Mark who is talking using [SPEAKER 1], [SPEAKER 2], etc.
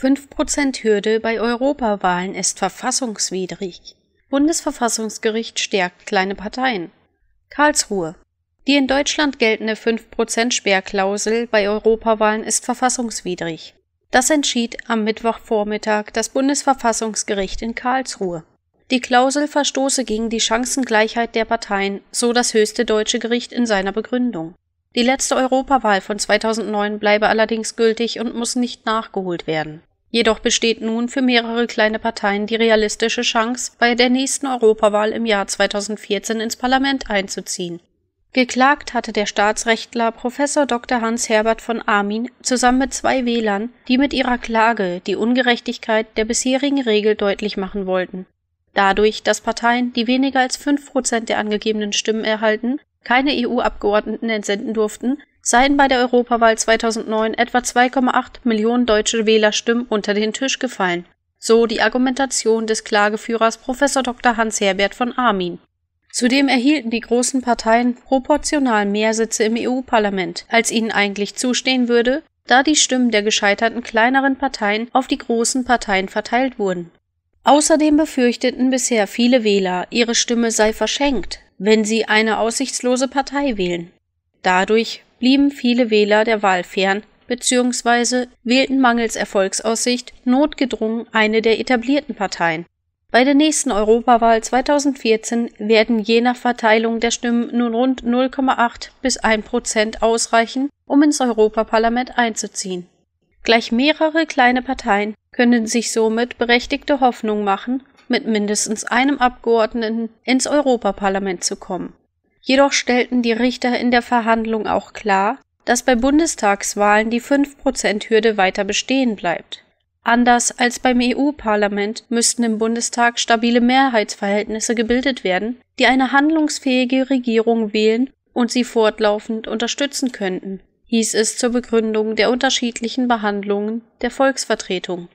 [SPEAKER 1] 5%-Hürde bei Europawahlen ist verfassungswidrig. Bundesverfassungsgericht stärkt kleine Parteien. Karlsruhe. Die in Deutschland geltende 5%-Sperrklausel bei Europawahlen ist verfassungswidrig. Das entschied am Mittwochvormittag das Bundesverfassungsgericht in Karlsruhe. Die Klausel verstoße gegen die Chancengleichheit der Parteien, so das höchste deutsche Gericht in seiner Begründung. Die letzte Europawahl von 2009 bleibe allerdings gültig und muss nicht nachgeholt werden. Jedoch besteht nun für mehrere kleine Parteien die realistische Chance, bei der nächsten Europawahl im Jahr 2014 ins Parlament einzuziehen. Geklagt hatte der Staatsrechtler Prof. Dr. Hans Herbert von Armin zusammen mit zwei Wählern, die mit ihrer Klage die Ungerechtigkeit der bisherigen Regel deutlich machen wollten. Dadurch, dass Parteien, die weniger als fünf Prozent der angegebenen Stimmen erhalten, keine EU-Abgeordneten entsenden durften, seien bei der Europawahl 2009 etwa 2,8 Millionen deutsche Wählerstimmen unter den Tisch gefallen, so die Argumentation des Klageführers Prof. Dr. Hans Herbert von Armin. Zudem erhielten die großen Parteien proportional mehr Sitze im EU-Parlament, als ihnen eigentlich zustehen würde, da die Stimmen der gescheiterten kleineren Parteien auf die großen Parteien verteilt wurden. Außerdem befürchteten bisher viele Wähler, ihre Stimme sei verschenkt, wenn sie eine aussichtslose Partei wählen. Dadurch blieben viele Wähler der Wahl fern bzw. wählten mangels Erfolgsaussicht notgedrungen eine der etablierten Parteien. Bei der nächsten Europawahl 2014 werden je nach Verteilung der Stimmen nun rund 0,8 bis 1 Prozent ausreichen, um ins Europaparlament einzuziehen. Gleich mehrere kleine Parteien können sich somit berechtigte Hoffnung machen, mit mindestens einem Abgeordneten ins Europaparlament zu kommen Jedoch stellten die Richter in der Verhandlung auch klar, dass bei Bundestagswahlen die 5 hürde weiter bestehen bleibt. Anders als beim EU-Parlament müssten im Bundestag stabile Mehrheitsverhältnisse gebildet werden, die eine handlungsfähige Regierung wählen und sie fortlaufend unterstützen könnten, hieß es zur Begründung der unterschiedlichen Behandlungen der Volksvertretung